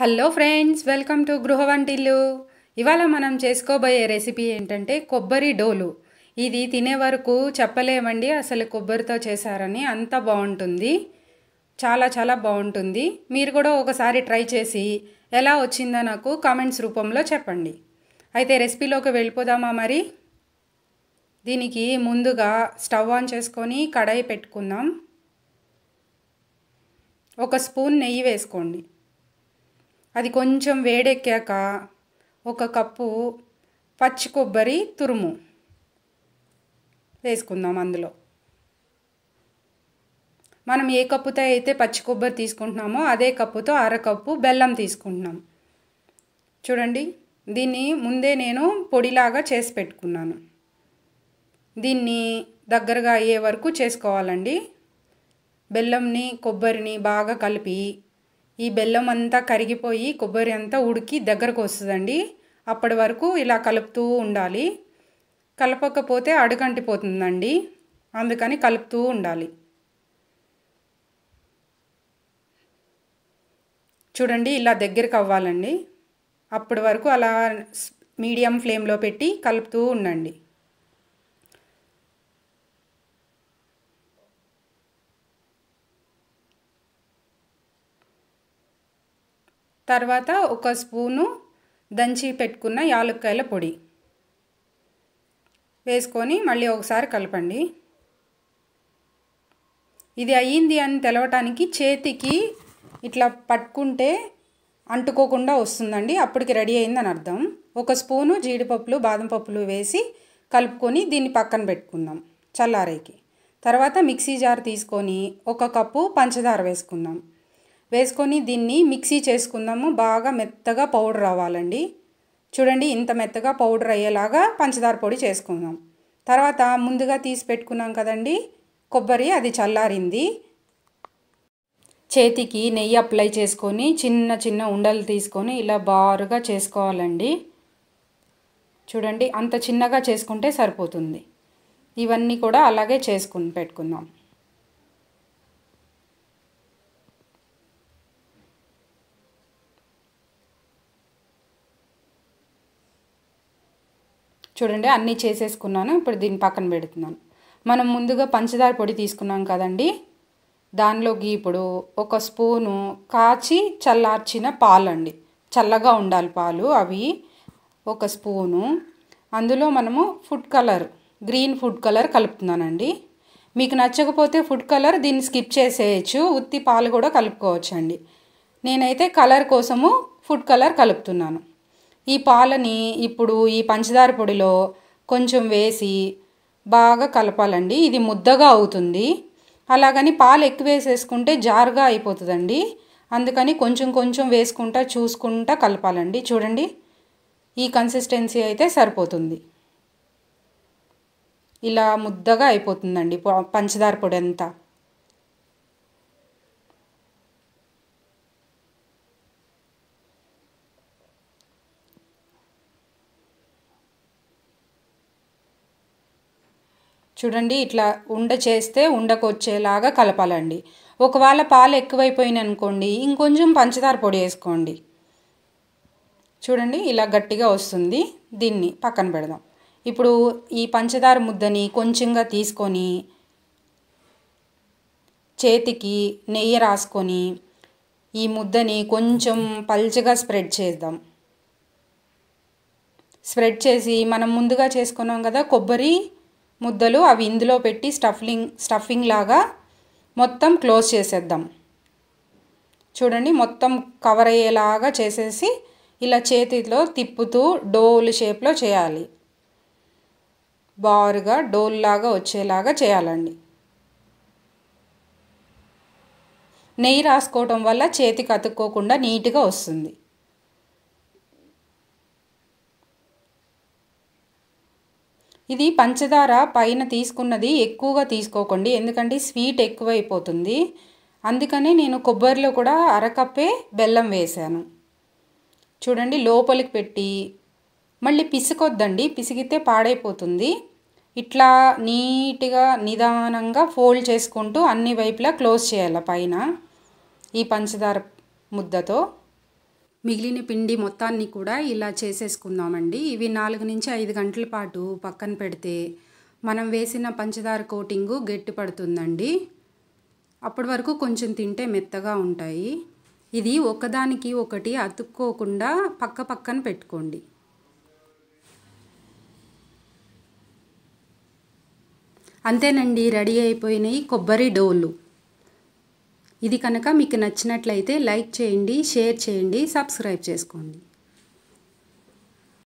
hello friends welcome to గృహ వంటిల్లు ఇవాళ మనం చేసుకోబోయే రెసిపీ ఏంటంటే కొబ్బరి డోలు ఇది తినే వరకు చెప్పలేమండి అసలు కొబ్బరితో చేశారని అంత బాగుంటుంది చాలా చాలా బాగుంటుంది మీరు కూడా ఒకసారి ట్రై చేసి ఎలా వచ్చిందో నాకు కామెంట్స్ రూపంలో చెప్పండి అయితే రెసిపీలోకి వెళ్ళిపోదామా మరి దీనికి ముందుగా స్టవ్ ఆన్ చేసుకొని కడాయి పెట్టుకుందాం ఒక స్పూన్ నెయ్యి వేసుకోండి అది కొంచెం వేడెక్కాక ఒక కప్పు పచ్చి కొబ్బరి తురుము వేసుకుందాం అందులో మనం ఏ కప్పుతో అయితే పచ్చి కొబ్బరి తీసుకుంటున్నామో అదే కప్పుతో అరకప్పు బెల్లం తీసుకుంటున్నాం చూడండి దీన్ని ముందే నేను పొడిలాగా చేసి పెట్టుకున్నాను దీన్ని దగ్గరగా అయ్యే వరకు చేసుకోవాలండి బెల్లంని కొబ్బరిని బాగా కలిపి ఈ బెల్లం అంతా కరిగిపోయి కొబ్బరి అంతా ఉడికి దగ్గరకు వస్తుందండి అప్పటి వరకు ఇలా కలుపుతూ ఉండాలి కలపకపోతే అడుగంటిపోతుందండి అందుకని కలుపుతూ ఉండాలి చూడండి ఇలా దగ్గరకు అవ్వాలండి అప్పటి వరకు అలా మీడియం ఫ్లేమ్లో పెట్టి కలుపుతూ ఉండండి తర్వాత ఒక స్పూను దంచి పెట్టుకున్న యాలక్కాయల పొడి వేసుకొని మళ్ళీ ఒకసారి కలపండి ఇది అయ్యింది అని తెలవటానికి చేతికి ఇట్లా పట్టుకుంటే అంటుకోకుండా వస్తుందండి అప్పటికి రెడీ అయిందని అర్థం ఒక స్పూను జీడిపప్పులు బాదం పప్పులు వేసి కలుపుకొని దీన్ని పక్కన పెట్టుకుందాం చల్లారేకి తర్వాత మిక్సీ జార్ తీసుకొని ఒక కప్పు పంచదార వేసుకుందాం వేసుకొని దీన్ని మిక్సీ చేసుకుందాము బాగా మెత్తగా పౌడర్ అవ్వాలండి చూడండి ఇంత మెత్తగా పౌడర్ అయ్యేలాగా పంచదార పొడి చేసుకుందాం తర్వాత ముందుగా తీసి పెట్టుకున్నాం కదండి కొబ్బరి అది చల్లారింది చేతికి నెయ్యి అప్లై చేసుకొని చిన్న చిన్న ఉండలు తీసుకొని ఇలా బారుగా చేసుకోవాలండి చూడండి అంత చిన్నగా చేసుకుంటే సరిపోతుంది ఇవన్నీ కూడా అలాగే చేసుకుని పెట్టుకుందాం చూడండి అన్నీ చేసేసుకున్నాను ఇప్పుడు దీన్ని పక్కన పెడుతున్నాను మనం ముందుగా పంచదార పొడి తీసుకున్నాం కదండి దానిలోకి ఇప్పుడు ఒక స్పూను కాచి చల్లార్చిన పాలండి చల్లగా ఉండాలి పాలు అవి ఒక స్పూను అందులో మనము food colour green food colour కలుపుతున్నానండి మీకు నచ్చకపోతే ఫుడ్ కలర్ దీన్ని స్కిప్ చేసేయచ్చు ఉత్తి పాలు కూడా కలుపుకోవచ్చు అండి నేనైతే కలర్ కోసము ఫుడ్ కలర్ కలుపుతున్నాను ఈ పాలని ఇప్పుడు ఈ పంచదార పొడిలో కొంచెం వేసి బాగా కలపాలండి ఇది ముద్దగా అవుతుంది అలాగని పాలు ఎక్కువ వేసేసుకుంటే జారుగా అయిపోతుందండి అందుకని కొంచెం కొంచెం వేసుకుంటా చూసుకుంటా కలపాలండి చూడండి ఈ కన్సిస్టెన్సీ అయితే సరిపోతుంది ఇలా ముద్దగా అయిపోతుందండి పంచదార పొడి అంతా చూడండి ఇట్లా ఉండ చేస్తే ఉండకు వచ్చేలాగా కలపాలండి ఒకవేళ పాలు ఎక్కువైపోయింది అనుకోండి ఇంకొంచెం పంచదార పొడి వేసుకోండి చూడండి ఇలా గట్టిగా వస్తుంది దీన్ని పక్కన పెడదాం ఇప్పుడు ఈ పంచదార ముద్దని కొంచెంగా తీసుకొని చేతికి నెయ్యి రాసుకొని ఈ ముద్దని కొంచెం పల్చగా స్ప్రెడ్ చేద్దాం స్ప్రెడ్ చేసి మనం ముందుగా చేసుకున్నాం కదా కొబ్బరి ముద్దలు అవి ఇందులో పెట్టి స్టఫింగ్ స్టఫింగ్ లాగా మొత్తం క్లోజ్ చేసేద్దాం చూడండి మొత్తం కవర్ అయ్యేలాగా చేసేసి ఇలా చేతిలో తిప్పుతూ డోల్ షేప్లో చేయాలి బారుగా డోల్ లాగా వచ్చేలాగా చేయాలండి నెయ్యి రాసుకోవటం వల్ల చేతికి అతుక్కోకుండా నీట్గా వస్తుంది ఇది పంచదార పైన తీసుకున్నది ఎక్కువగా తీసుకోకండి ఎందుకంటే స్వీట్ ఎక్కువైపోతుంది అందుకనే నేను కొబ్బరిలో కూడా అరకప్పే బెల్లం వేశాను చూడండి లోపలికి పెట్టి మళ్ళీ పిసుకొద్దండి పిసిగితే పాడైపోతుంది ఇట్లా నీట్గా నిదానంగా ఫోల్డ్ చేసుకుంటూ అన్ని వైపులా క్లోజ్ చేయాలి పైన ఈ పంచదార ముద్దతో మిగిలిన పిండి మొత్తాన్ని కూడా ఇలా చేసేసుకుందామండి ఇవి నాలుగు నుంచి ఐదు గంటల పాటు పక్కన పెడితే మనం వేసిన పంచదార కోటింగు గట్టి పడుతుందండి అప్పటి వరకు కొంచెం తింటే మెత్తగా ఉంటాయి ఇది ఒకదానికి ఒకటి అతుక్కోకుండా పక్క పక్కన పెట్టుకోండి అంతేనండి రెడీ అయిపోయినాయి కొబ్బరి డోలు ఇది కనుక మీకు నచ్చినట్లయితే లైక్ చేయండి షేర్ చేయండి సబ్స్క్రైబ్ చేసుకోండి